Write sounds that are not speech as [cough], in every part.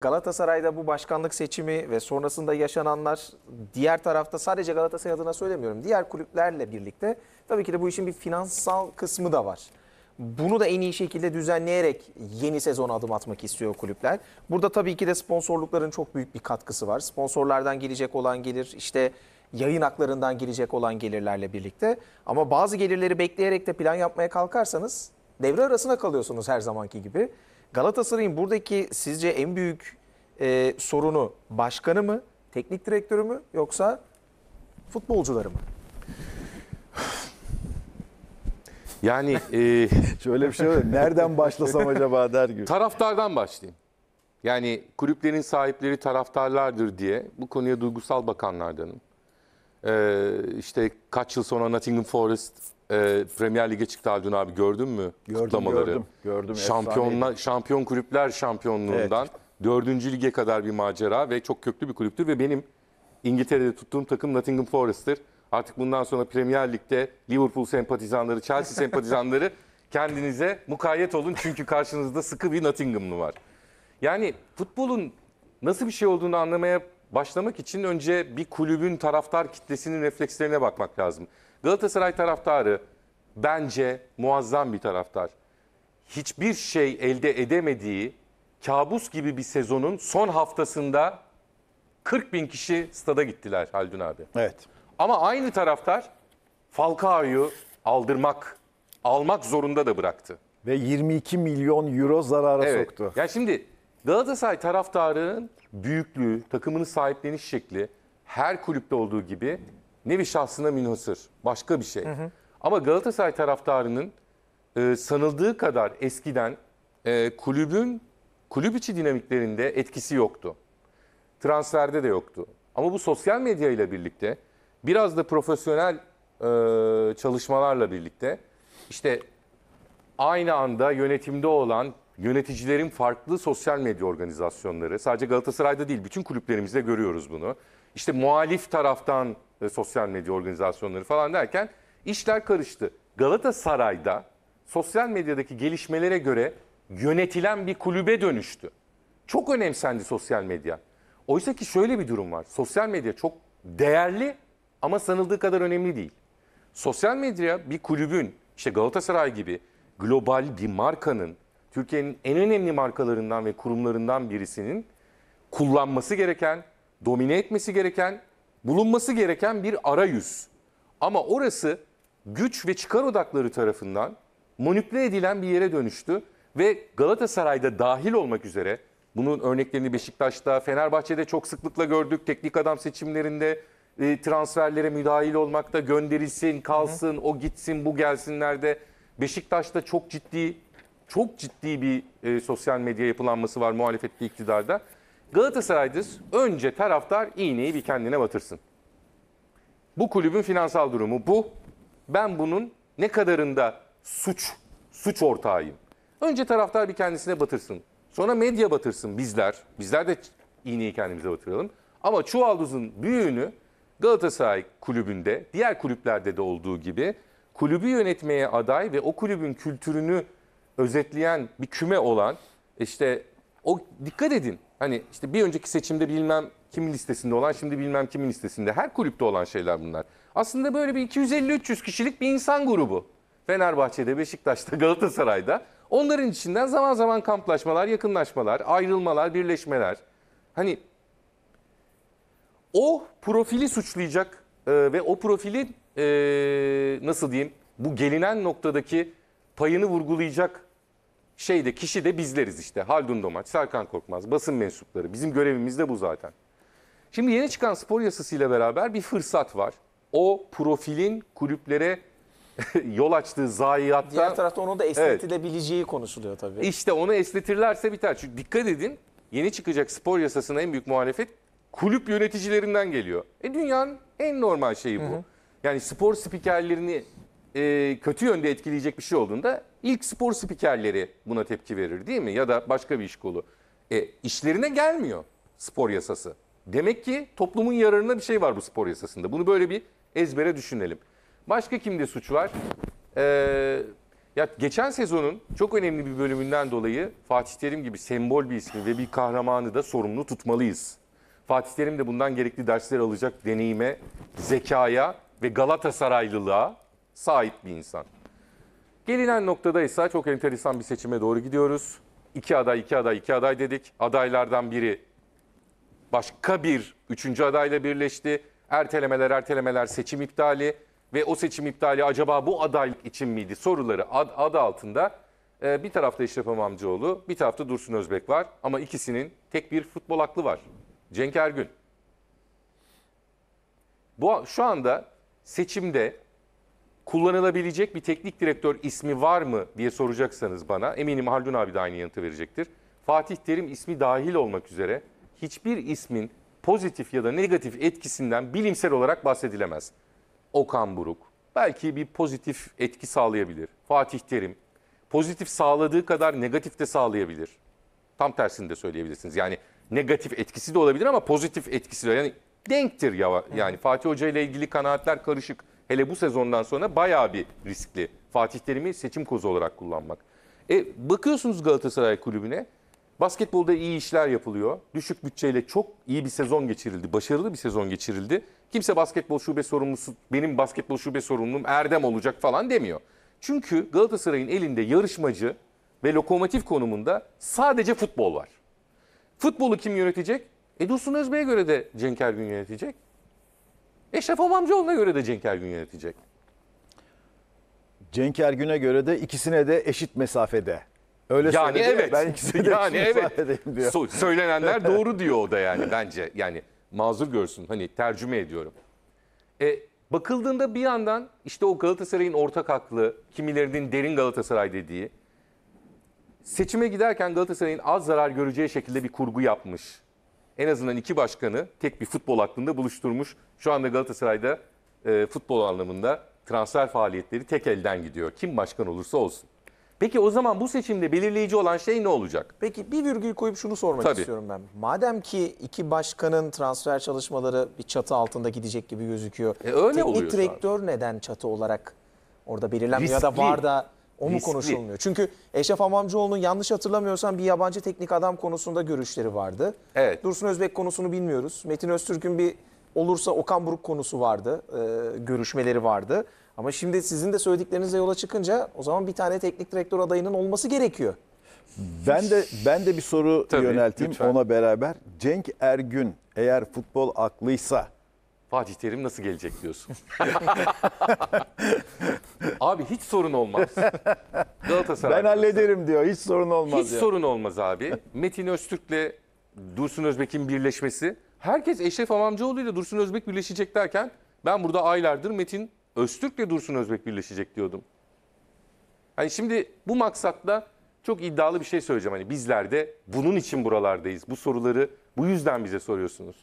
Galatasaray'da bu başkanlık seçimi ve sonrasında yaşananlar diğer tarafta sadece Galatasaray adına söylemiyorum. Diğer kulüplerle birlikte tabii ki de bu işin bir finansal kısmı da var. Bunu da en iyi şekilde düzenleyerek yeni sezon adım atmak istiyor kulüpler. Burada tabii ki de sponsorlukların çok büyük bir katkısı var. Sponsorlardan gelecek olan gelir, işte yayın haklarından gelecek olan gelirlerle birlikte. Ama bazı gelirleri bekleyerek de plan yapmaya kalkarsanız devre arasına kalıyorsunuz her zamanki gibi. Galatasaray'ın buradaki sizce en büyük e, sorunu başkanı mı, teknik direktörü mü yoksa futbolcuları mı? Yani [laughs] e, şöyle bir şey var. Nereden başlasam acaba der gibi. Taraftardan başlayayım. Yani kulüplerin sahipleri taraftarlardır diye bu konuya duygusal bakanlardanım. Ee, işte kaç yıl sonra Nottingham Forest e, Premier Lig'e çıktı Haldun abi gördün mü? Gördüm kutlamaları? gördüm. gördüm Şampiyonla, şampiyon kulüpler şampiyonluğundan evet. dördüncü lige kadar bir macera ve çok köklü bir kulüptür ve benim İngiltere'de tuttuğum takım Nottingham Forest'tir. Artık bundan sonra Premier Lig'de Liverpool sempatizanları, Chelsea [laughs] sempatizanları kendinize mukayyet olun çünkü karşınızda sıkı bir Nottingham'lı var. Yani futbolun nasıl bir şey olduğunu anlamaya başlamak için önce bir kulübün taraftar kitlesinin reflekslerine bakmak lazım. Galatasaray taraftarı bence muazzam bir taraftar. Hiçbir şey elde edemediği kabus gibi bir sezonun son haftasında 40 bin kişi stada gittiler Haldun abi. Evet. Ama aynı taraftar Falcao'yu aldırmak, almak zorunda da bıraktı. Ve 22 milyon euro zarara evet. soktu. Ya yani şimdi Galatasaray taraftarının büyüklüğü, takımının sahipleniş şekli her kulüpte olduğu gibi nevi şahsına minhasır, Başka bir şey. Hı hı. Ama Galatasaray taraftarının e, sanıldığı kadar eskiden e, kulübün kulüp içi dinamiklerinde etkisi yoktu. Transferde de yoktu. Ama bu sosyal medya ile birlikte biraz da profesyonel e, çalışmalarla birlikte işte aynı anda yönetimde olan yöneticilerin farklı sosyal medya organizasyonları, sadece Galatasaray'da değil bütün kulüplerimizde görüyoruz bunu. İşte muhalif taraftan e, sosyal medya organizasyonları falan derken işler karıştı. Galatasaray'da sosyal medyadaki gelişmelere göre yönetilen bir kulübe dönüştü. Çok önemsendi sosyal medya. Oysa ki şöyle bir durum var. Sosyal medya çok değerli ama sanıldığı kadar önemli değil. Sosyal medya bir kulübün, işte Galatasaray gibi global bir markanın Türkiye'nin en önemli markalarından ve kurumlarından birisinin kullanması gereken, domine etmesi gereken, bulunması gereken bir arayüz. Ama orası güç ve çıkar odakları tarafından manipüle edilen bir yere dönüştü ve Galatasaray'da dahil olmak üzere bunun örneklerini Beşiktaş'ta, Fenerbahçe'de çok sıklıkla gördük. Teknik adam seçimlerinde e, transferlere müdahil olmakta gönderilsin, kalsın, hı hı. o gitsin, bu gelsinlerde. Beşiktaş'ta çok ciddi çok ciddi bir e, sosyal medya yapılanması var muhalefette iktidarda. Galatasaray'dır önce taraftar iğneyi bir kendine batırsın. Bu kulübün finansal durumu bu. Ben bunun ne kadarında suç, suç ortağıyım. Önce taraftar bir kendisine batırsın. Sonra medya batırsın bizler. Bizler de iğneyi kendimize batıralım. Ama çuvaldızın büyüğünü Galatasaray kulübünde, diğer kulüplerde de olduğu gibi kulübü yönetmeye aday ve o kulübün kültürünü özetleyen bir küme olan işte o dikkat edin. Hani işte bir önceki seçimde bilmem kimin listesinde olan şimdi bilmem kimin listesinde her kulüpte olan şeyler bunlar. Aslında böyle bir 250-300 kişilik bir insan grubu. Fenerbahçe'de, Beşiktaş'ta, Galatasaray'da. Onların içinden zaman zaman kamplaşmalar, yakınlaşmalar, ayrılmalar, birleşmeler. Hani o profili suçlayacak e, ve o profilin e, nasıl diyeyim bu gelinen noktadaki payını vurgulayacak şeyde kişi de bizleriz işte. Haldun Domaç, Serkan Korkmaz, basın mensupları. Bizim görevimiz de bu zaten. Şimdi yeni çıkan spor yasasıyla beraber bir fırsat var. O profilin kulüplere [laughs] yol açtığı zayiatta... Diğer tarafta onu da esnetilebileceği evet. konuşuluyor tabii. İşte onu esnetirlerse biter. Çünkü dikkat edin yeni çıkacak spor yasasına en büyük muhalefet kulüp yöneticilerinden geliyor. E dünyanın en normal şeyi bu. Hı hı. Yani spor spikerlerini e, kötü yönde etkileyecek bir şey olduğunda İlk spor spikerleri buna tepki verir değil mi? Ya da başka bir iş kolu. E, işlerine gelmiyor spor yasası. Demek ki toplumun yararına bir şey var bu spor yasasında. Bunu böyle bir ezbere düşünelim. Başka kimde suç var? Ee, ya geçen sezonun çok önemli bir bölümünden dolayı Fatih Terim gibi sembol bir ismi ve bir kahramanı da sorumlu tutmalıyız. Fatih Terim de bundan gerekli dersler alacak deneyime, zekaya ve Galatasaraylılığa sahip bir insan. Gelinen noktada ise çok enteresan bir seçime doğru gidiyoruz. İki aday, iki aday, iki aday dedik. Adaylardan biri başka bir üçüncü adayla birleşti. Ertelemeler, ertelemeler, seçim iptali ve o seçim iptali acaba bu adaylık için miydi soruları ad, adı altında ee, bir tarafta Eşref Amamcıoğlu, bir tarafta Dursun Özbek var ama ikisinin tek bir futbol aklı var. Cenk Ergün. Bu şu anda seçimde kullanılabilecek bir teknik direktör ismi var mı diye soracaksanız bana eminim Haldun abi de aynı yanıtı verecektir. Fatih Terim ismi dahil olmak üzere hiçbir ismin pozitif ya da negatif etkisinden bilimsel olarak bahsedilemez. Okan Buruk belki bir pozitif etki sağlayabilir. Fatih Terim pozitif sağladığı kadar negatif de sağlayabilir. Tam tersini de söyleyebilirsiniz. Yani negatif etkisi de olabilir ama pozitif etkisi de yani denktir ya yani Fatih Hoca ile ilgili kanaatler karışık. Hele bu sezondan sonra bayağı bir riskli. Fatih Terim'i seçim kozu olarak kullanmak. E, bakıyorsunuz Galatasaray kulübüne. Basketbolda iyi işler yapılıyor. Düşük bütçeyle çok iyi bir sezon geçirildi. Başarılı bir sezon geçirildi. Kimse basketbol şube sorumlusu, benim basketbol şube sorumlum Erdem olacak falan demiyor. Çünkü Galatasaray'ın elinde yarışmacı ve lokomotif konumunda sadece futbol var. Futbolu kim yönetecek? E Dursun Özbey'e göre de Cenk Ergün yönetecek. Eşref İmamcıoğlu'na göre de Cenk Ergün yönetecek. Cenk Ergün'e göre de ikisine de eşit mesafede. Öyle yani söyledi. evet. Ben ikisine de yani eşit evet. diyor. So söylenenler [laughs] doğru diyor o da yani bence. Yani mazur görsün hani tercüme ediyorum. E, bakıldığında bir yandan işte o Galatasaray'ın ortak haklı, kimilerinin derin Galatasaray dediği, seçime giderken Galatasaray'ın az zarar göreceği şekilde bir kurgu yapmış en azından iki başkanı tek bir futbol aklında buluşturmuş. Şu anda Galatasaray'da e, futbol anlamında transfer faaliyetleri tek elden gidiyor. Kim başkan olursa olsun. Peki o zaman bu seçimde belirleyici olan şey ne olacak? Peki bir virgül koyup şunu sormak Tabii. istiyorum ben. Madem ki iki başkanın transfer çalışmaları bir çatı altında gidecek gibi gözüküyor. E öyle oluyor direktör neden çatı olarak orada belirlenmiyor ya da var da onu konuşulmuyor? Çünkü Eşref Amamcıoğlu'nun yanlış hatırlamıyorsam bir yabancı teknik adam konusunda görüşleri vardı. Evet. Dursun Özbek konusunu bilmiyoruz. Metin Öztürk'ün bir olursa Okan Buruk konusu vardı, e, görüşmeleri vardı. Ama şimdi sizin de söylediklerinizle yola çıkınca o zaman bir tane teknik direktör adayının olması gerekiyor. Ben de ben de bir soru Tabii, yönelteyim lütfen. ona beraber. Cenk Ergün eğer futbol aklıysa Fatih Terim nasıl gelecek diyorsun. [laughs] abi hiç sorun olmaz. Galatasaray. Ben hallederim diyor. Hiç sorun olmaz. Hiç ya. sorun olmaz abi. Metin Öztürk'le Dursun Özbek'in birleşmesi. Herkes Eşref Amamcıoğlu ile Dursun Özbek birleşecek derken ben burada aylardır Metin Öztürk'le Dursun Özbek birleşecek diyordum. Hani şimdi bu maksatla çok iddialı bir şey söyleyeceğim. Hani bizler de bunun için buralardayız. Bu soruları bu yüzden bize soruyorsunuz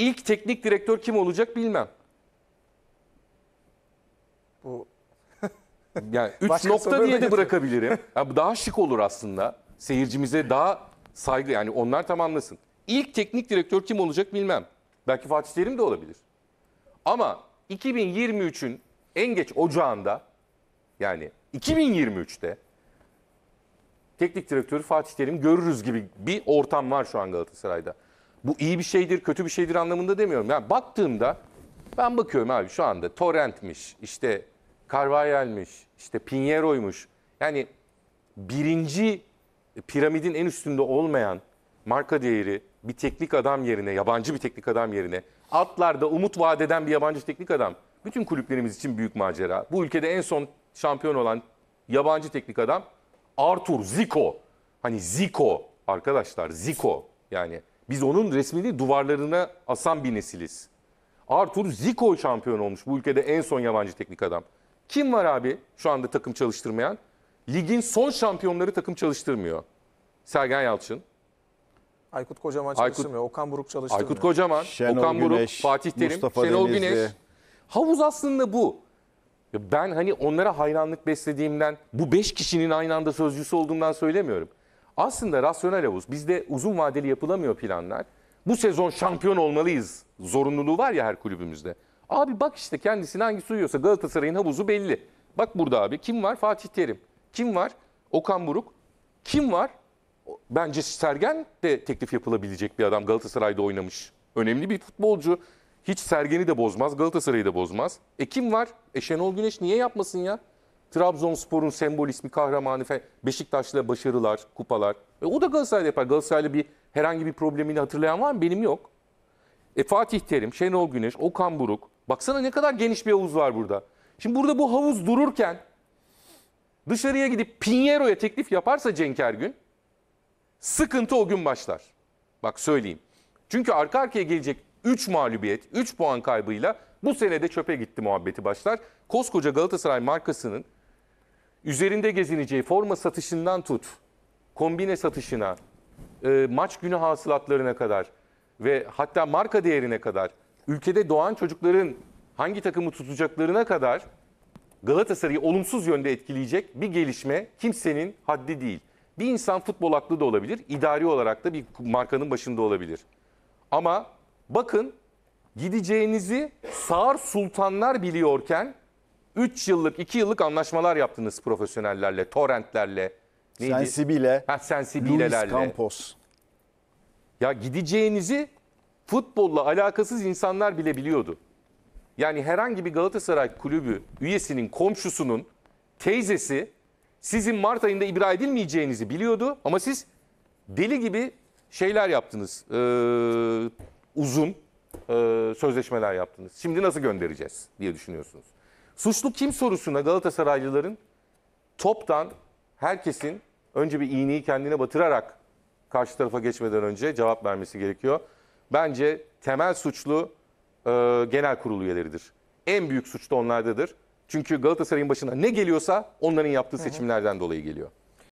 ilk teknik direktör kim olacak bilmem. Bu [laughs] yani 3 nokta diye de bırakabilirim. Ya daha şık olur aslında. Seyircimize daha saygı yani onlar tamamlasın. İlk teknik direktör kim olacak bilmem. Belki Fatih Terim de olabilir. Ama 2023'ün en geç ocağında yani 2023'te teknik direktörü Fatih Terim görürüz gibi bir ortam var şu an Galatasaray'da bu iyi bir şeydir, kötü bir şeydir anlamında demiyorum. Yani baktığımda ben bakıyorum abi şu anda Torrent'miş, işte Carvajal'miş, işte Pinheiro'ymuş. Yani birinci piramidin en üstünde olmayan marka değeri bir teknik adam yerine, yabancı bir teknik adam yerine, altlarda umut vaat eden bir yabancı teknik adam. Bütün kulüplerimiz için büyük macera. Bu ülkede en son şampiyon olan yabancı teknik adam Arthur Zico. Hani Zico arkadaşlar Zico yani biz onun resmini duvarlarına asan bir nesiliz. Arthur Zico şampiyon olmuş bu ülkede en son yabancı teknik adam. Kim var abi şu anda takım çalıştırmayan? Ligin son şampiyonları takım çalıştırmıyor. Sergen Yalçın. Aykut Kocaman çalıştırmıyor. Aykut, Okan Buruk çalıştırmıyor. Aykut Kocaman, Şenol Okan Güneş, Buruk, Fatih Terim, Mustafa Şenol Denizli. Güneş. Havuz aslında bu. Ben hani onlara hayranlık beslediğimden, bu beş kişinin aynı anda sözcüsü olduğumdan söylemiyorum. Aslında rasyonel havuz. Bizde uzun vadeli yapılamıyor planlar. Bu sezon şampiyon olmalıyız zorunluluğu var ya her kulübümüzde. Abi bak işte kendisini hangisi uyuyorsa Galatasaray'ın havuzu belli. Bak burada abi kim var? Fatih Terim. Kim var? Okan Buruk. Kim var? Bence Sergen de teklif yapılabilecek bir adam. Galatasaray'da oynamış. Önemli bir futbolcu. Hiç Sergen'i de bozmaz, Galatasaray'ı da bozmaz. E kim var? E Şenol Güneş niye yapmasın ya? Trabzonspor'un sembol ismi kahramanı falan. Beşiktaş'la başarılar, kupalar. E, o da Galatasaray'da yapar. Galatasaray'la bir herhangi bir problemini hatırlayan var mı? Benim yok. E, Fatih Terim, Şenol Güneş, Okan Buruk. Baksana ne kadar geniş bir havuz var burada. Şimdi burada bu havuz dururken dışarıya gidip Pinheiro'ya teklif yaparsa Cenk Ergün sıkıntı o gün başlar. Bak söyleyeyim. Çünkü arka arkaya gelecek 3 mağlubiyet, 3 puan kaybıyla bu senede çöpe gitti muhabbeti başlar. Koskoca Galatasaray markasının üzerinde gezineceği forma satışından tut, kombine satışına, e, maç günü hasılatlarına kadar ve hatta marka değerine kadar, ülkede doğan çocukların hangi takımı tutacaklarına kadar Galatasaray'ı olumsuz yönde etkileyecek bir gelişme kimsenin haddi değil. Bir insan futbol aklı da olabilir, idari olarak da bir markanın başında olabilir. Ama bakın gideceğinizi sağır sultanlar biliyorken 3 yıllık, 2 yıllık anlaşmalar yaptınız profesyonellerle, torrentlerle. Neydi? Sensibile'le. Ha, Sensibile'lerle. Luis Campos. Ya gideceğinizi futbolla alakasız insanlar bile biliyordu. Yani herhangi bir Galatasaray kulübü üyesinin komşusunun teyzesi sizin Mart ayında ibra edilmeyeceğinizi biliyordu ama siz deli gibi şeyler yaptınız. Ee, uzun e, sözleşmeler yaptınız. Şimdi nasıl göndereceğiz diye düşünüyorsunuz. Suçlu kim sorusuna Galatasaraylıların toptan herkesin önce bir iğneyi kendine batırarak karşı tarafa geçmeden önce cevap vermesi gerekiyor. Bence temel suçlu e, genel kurul üyeleridir. En büyük suç da onlardadır. Çünkü Galatasaray'ın başına ne geliyorsa onların yaptığı seçimlerden dolayı geliyor.